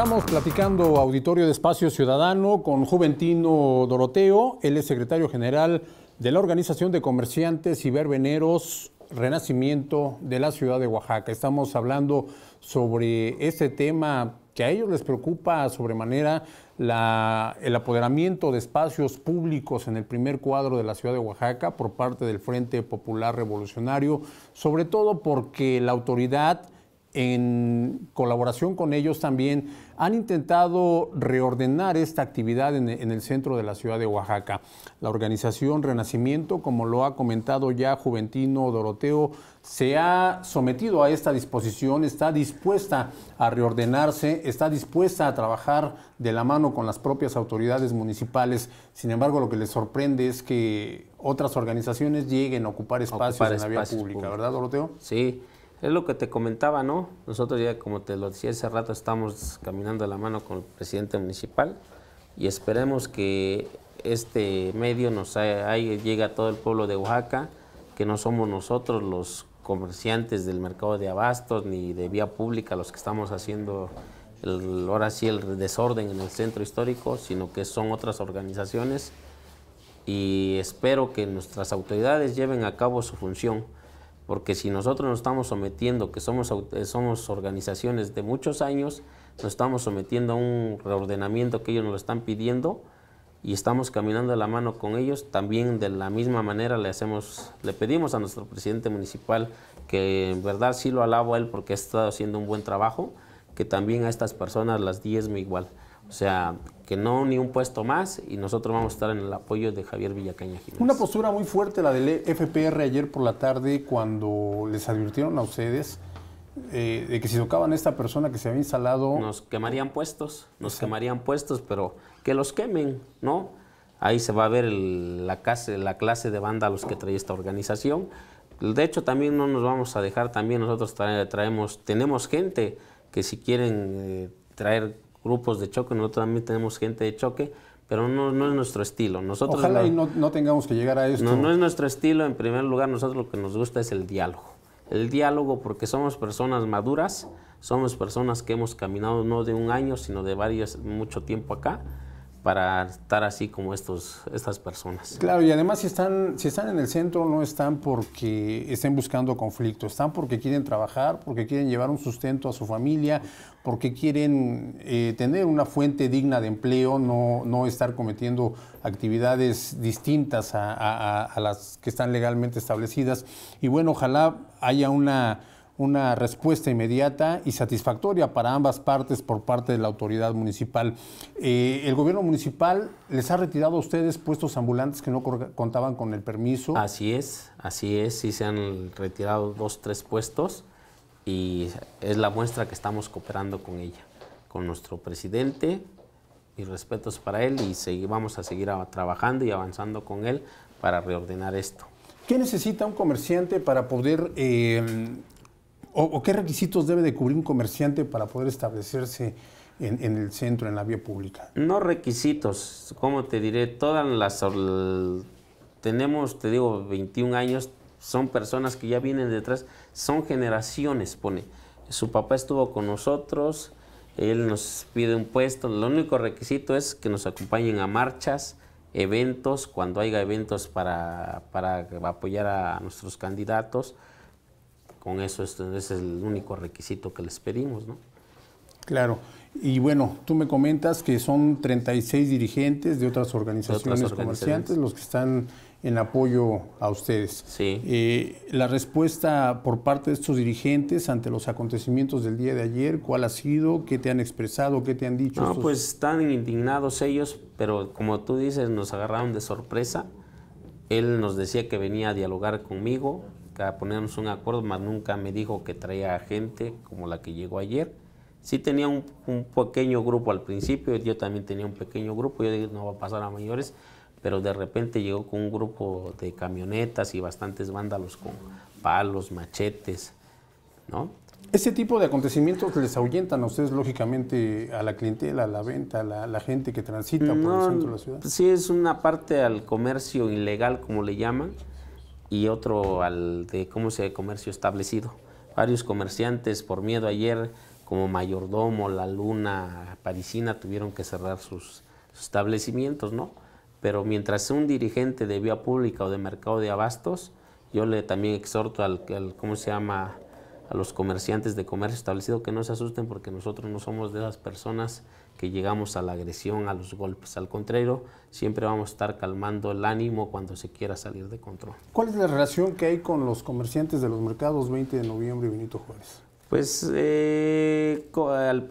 Estamos platicando auditorio de Espacio Ciudadano con Juventino Doroteo, él es secretario general de la Organización de Comerciantes y Verbeneros Renacimiento de la ciudad de Oaxaca. Estamos hablando sobre este tema que a ellos les preocupa sobremanera el apoderamiento de espacios públicos en el primer cuadro de la ciudad de Oaxaca por parte del Frente Popular Revolucionario, sobre todo porque la autoridad en colaboración con ellos también, han intentado reordenar esta actividad en, el centro de la ciudad de Oaxaca. La organización Renacimiento, como lo ha comentado ya Juventino Doroteo, se ha sometido a esta disposición, está dispuesta a reordenarse, está dispuesta a trabajar de la mano con las propias autoridades municipales. Sin embargo, lo que les sorprende es que otras organizaciones lleguen a ocupar espacios en la vía pública, ¿verdad, Doroteo? Sí. Es lo que te comentaba, ¿no? Nosotros ya, como te lo decía hace rato, estamos caminando de la mano con el presidente municipal y esperemos que este medio nos haya, llegue a todo el pueblo de Oaxaca, que no somos nosotros los comerciantes del mercado de abastos ni de vía pública los que estamos haciendo ahora sí el desorden en el centro histórico, sino que son otras organizaciones y espero que nuestras autoridades lleven a cabo su función porque si nosotros nos estamos sometiendo, que somos, eh, somos organizaciones de muchos años, nos estamos sometiendo a un reordenamiento que ellos nos lo están pidiendo y estamos caminando de la mano con ellos, también de la misma manera le, hacemos, le pedimos a nuestro presidente municipal, que en verdad sí lo alabo a él porque ha estado haciendo un buen trabajo, que también a estas personas las diezme igual. O sea, que no ni un puesto más y nosotros vamos a estar en el apoyo de Javier Villacaña Jiménez. Una postura muy fuerte la del FPR ayer por la tarde cuando les advirtieron a ustedes eh, de que si tocaban a esta persona que se había instalado... Nos quemarían puestos, nos quemarían puestos, pero que los quemen, ¿no? Ahí se va a ver la, clase, la clase de los que trae esta organización. De hecho, también no nos vamos a dejar, también nosotros traemos, tenemos gente que si quieren eh, traer grupos de choque, nosotros también tenemos gente de choque, pero no, no es nuestro estilo. Nosotros Ojalá no, y no, tengamos que llegar a esto. No, no es nuestro estilo, en primer lugar nosotros lo que nos gusta es el diálogo. El diálogo porque somos personas maduras, somos personas que hemos caminado no de un año, sino de varios, mucho tiempo acá para estar así como estos, estas personas. Claro, y además si están, si están en el centro no están porque estén buscando conflicto, están porque quieren trabajar, porque quieren llevar un sustento a su familia, porque quieren eh, tener una fuente digna de empleo, no, no estar cometiendo actividades distintas a las que están legalmente establecidas. Y bueno, ojalá haya una una respuesta inmediata y satisfactoria para ambas partes por parte de la autoridad municipal. Eh, el gobierno municipal les ha retirado a ustedes puestos ambulantes que no contaban con el permiso. Así es, así es, sí se han retirado dos, tres puestos y es la muestra que estamos cooperando con ella, con nuestro presidente, y respetos para él y vamos a seguir trabajando y avanzando con él para reordenar esto. ¿Qué necesita un comerciante para poder eh, o, qué requisitos debe de cubrir un comerciante para poder establecerse en, el centro, en la vía pública? No requisitos, como te diré, todas las... Tenemos, te digo, 21 años, son personas que ya vienen detrás, son generaciones, pone. Su papá estuvo con nosotros, él nos pide un puesto, lo único requisito es que nos acompañen a marchas, eventos, cuando haya eventos para, para apoyar a nuestros candidatos. Con eso este, es el único requisito que les pedimos, ¿no? Claro. Y bueno, tú me comentas que son 36 dirigentes de otras organizaciones, de comerciantes los que están en apoyo a ustedes. Sí. Eh, la respuesta por parte de estos dirigentes ante los acontecimientos del día de ayer, ¿cuál ha sido? ¿Qué te han expresado? ¿Qué te han dicho? No, pues están indignados ellos, pero como tú dices, nos agarraron de sorpresa. Él nos decía que venía a dialogar conmigo, para ponernos un acuerdo, más nunca me dijo que traía gente como la que llegó ayer. Sí tenía un, pequeño grupo al principio, yo también tenía un pequeño grupo, yo dije, no va a pasar a mayores, pero de repente llegó con un grupo de camionetas y bastantes vándalos con palos, machetes, ¿no? Ese tipo de acontecimientos les ahuyentan a ustedes, lógicamente, a la clientela, a la venta, a la, gente que transita por el centro de la ciudad. Sí, es una parte al comercio ilegal, como le llaman, y otro al de cómo se comercio establecido. Varios comerciantes por miedo ayer, como Mayordomo, La Luna, Parisina, tuvieron que cerrar sus, establecimientos, ¿no? Pero mientras un dirigente de vía pública o de mercado de abastos, yo le también exhorto al, ¿cómo se llama?, a los comerciantes de comercio establecido que no se asusten porque nosotros no somos de esas personas que llegamos a la agresión, a los golpes. Al contrario, siempre vamos a estar calmando el ánimo cuando se quiera salir de control. ¿Cuál es la relación que hay con los comerciantes de los mercados 20 de noviembre y Benito Juárez? Pues eh, al,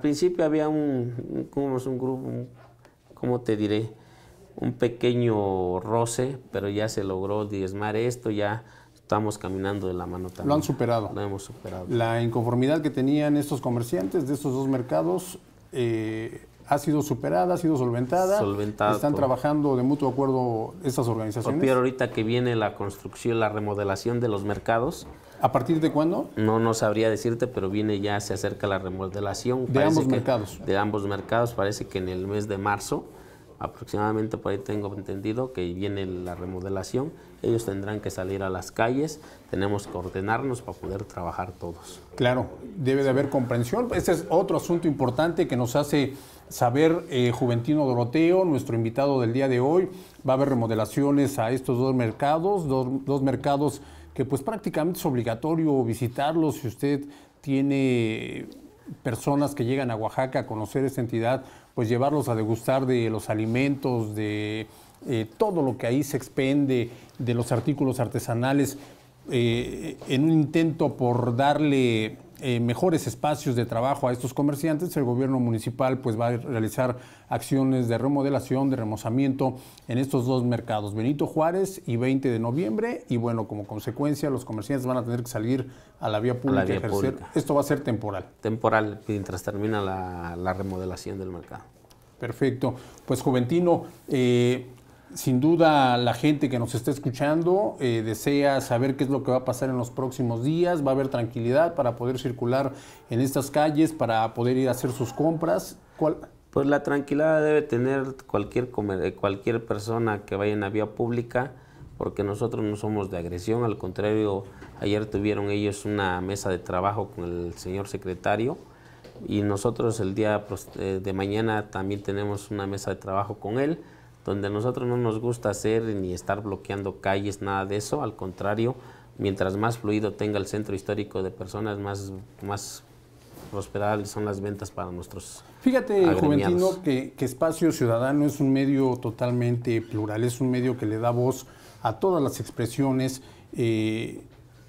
principio había un, es un grupo, ¿cómo te diré? Un pequeño roce, pero ya se logró diezmar esto, ya estamos caminando de la mano también. Lo han superado. Lo hemos superado. La inconformidad que tenían estos comerciantes de estos dos mercados eh, ha sido superada, ha sido solventada. Solventada. Están trabajando de mutuo acuerdo estas organizaciones. Pero ahorita que viene la construcción, la remodelación de los mercados. ¿A partir de cuándo? No, no sabría decirte, pero viene ya, se acerca la remodelación. De ambos mercados. De ambos mercados, parece que en el mes de marzo, aproximadamente por ahí tengo entendido que viene la remodelación ellos tendrán que salir a las calles, tenemos que ordenarnos para poder trabajar todos. Claro, debe de haber comprensión. Este es otro asunto importante que nos hace saber eh, Juventino Doroteo, nuestro invitado del día de hoy. Va a haber remodelaciones a estos dos mercados, dos, dos mercados que pues prácticamente es obligatorio visitarlos si usted tiene personas que llegan a Oaxaca a conocer esta entidad, pues llevarlos a degustar de los alimentos, de eh, todo lo que ahí se expende de los artículos artesanales, eh, en un intento por darle eh, mejores espacios de trabajo a estos comerciantes, el gobierno municipal pues va a realizar acciones de remodelación, de remozamiento en estos dos mercados, Benito Juárez y 20 de noviembre, y bueno, como consecuencia los comerciantes van a tener que salir a la vía pública. Esto va a ser temporal. Temporal, mientras termina la, remodelación del mercado. Perfecto. Pues Juventino, sin duda la gente que nos está escuchando eh, desea saber qué es lo que va a pasar en los próximos días, va a haber tranquilidad para poder circular en estas calles, para poder ir a hacer sus compras. Pues la tranquilidad debe tener cualquier, eh, cualquier persona que vaya en la vía pública, porque nosotros no somos de agresión, al contrario, ayer tuvieron ellos una mesa de trabajo con el señor secretario y nosotros el día pues, eh, de mañana también tenemos una mesa de trabajo con él donde a nosotros no nos gusta hacer ni estar bloqueando calles, nada de eso, al contrario, mientras más fluido tenga el centro histórico de personas, más, más son las ventas para nuestros. Fíjate, Juventino, que, Espacio Ciudadano es un medio totalmente plural, es un medio que le da voz a todas las expresiones eh,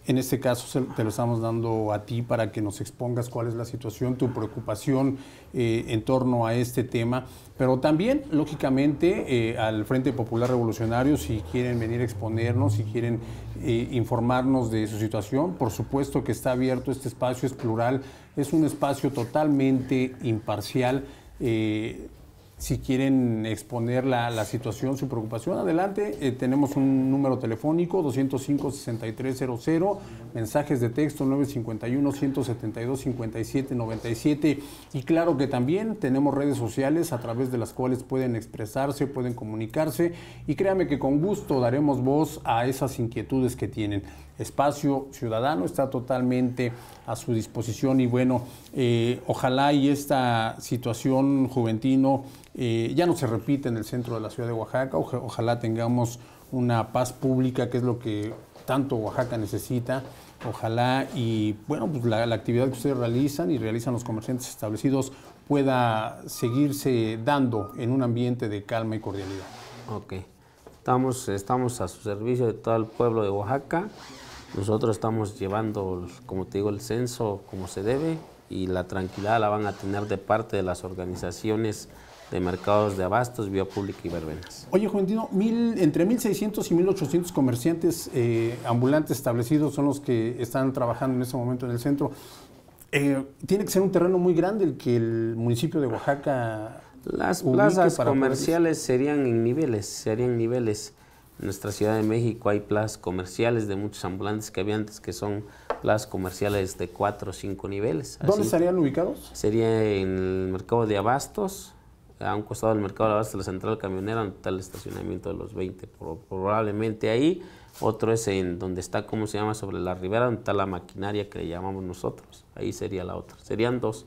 en este caso te lo estamos dando a ti para que nos expongas cuál es la situación, tu preocupación eh, en torno a este tema, pero también, lógicamente, eh, al Frente Popular Revolucionario, si quieren venir a exponernos, si quieren eh, informarnos de su situación, por supuesto que está abierto este espacio, es plural, es un espacio totalmente imparcial si quieren exponer la, situación, su preocupación, adelante. Eh, tenemos un número telefónico, 205-6300, mensajes de texto 951-172-5797. Y claro que también tenemos redes sociales a través de las cuales pueden expresarse, pueden comunicarse. Y créame que con gusto daremos voz a esas inquietudes que tienen espacio ciudadano está totalmente a su disposición y bueno, eh, ojalá y esta situación juventino eh, ya no se repite en el centro de la ciudad de Oaxaca, ojalá tengamos una paz pública que es lo que tanto Oaxaca necesita. Ojalá y bueno, pues la, actividad que ustedes realizan y realizan los comerciantes establecidos pueda seguirse dando en un ambiente de calma y cordialidad. Okay. Estamos, a su servicio de todo el pueblo de Oaxaca. Nosotros estamos llevando, como te digo, el censo como se debe y la tranquilidad la van a tener de parte de las organizaciones de mercados de abastos, vía pública y verbenas. Oye, Juventino, mil, entre 1.600 y 1.800 comerciantes eh, ambulantes establecidos son los que están trabajando en este momento en el centro. Eh, tiene que ser un terreno muy grande el que el municipio de Oaxaca las plazas comerciales serían en niveles, serían niveles. En nuestra Ciudad de México hay plazas comerciales de muchos ambulantes que había antes que son plazas comerciales de cuatro o cinco niveles. ¿Dónde estarían ubicados? Sería en el mercado de abastos, a un costado del mercado de abastos, la central camionera, donde está el estacionamiento de los 20, probablemente ahí. Otro es en donde está, ¿cómo se llama? Sobre la ribera, donde está la maquinaria que le llamamos nosotros. Ahí sería la otra. Serían dos.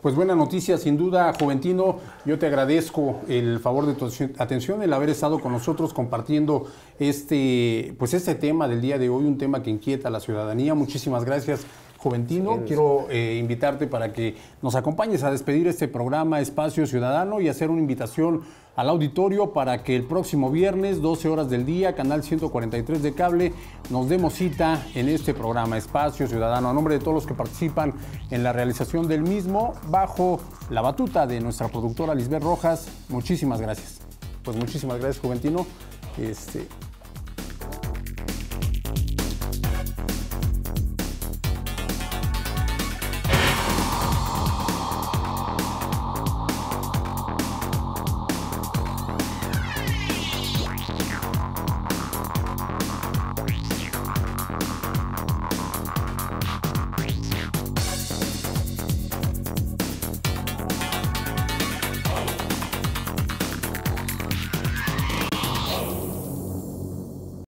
Pues buena noticia, sin duda, Juventino. Yo te agradezco el favor de tu atención, el haber estado con nosotros compartiendo este, pues este tema del día de hoy, un tema que inquieta a la ciudadanía. Muchísimas gracias, Juventino. Quiero eh, invitarte para que nos acompañes a despedir este programa Espacio Ciudadano y hacer una invitación al auditorio para que el próximo viernes, 12 horas del día, canal 143 de cable, nos demos cita en este programa Espacio Ciudadano. A nombre de todos los que participan en la realización del mismo, bajo la batuta de nuestra productora Lisbeth Rojas, muchísimas gracias. Pues muchísimas gracias, Juventino. Este,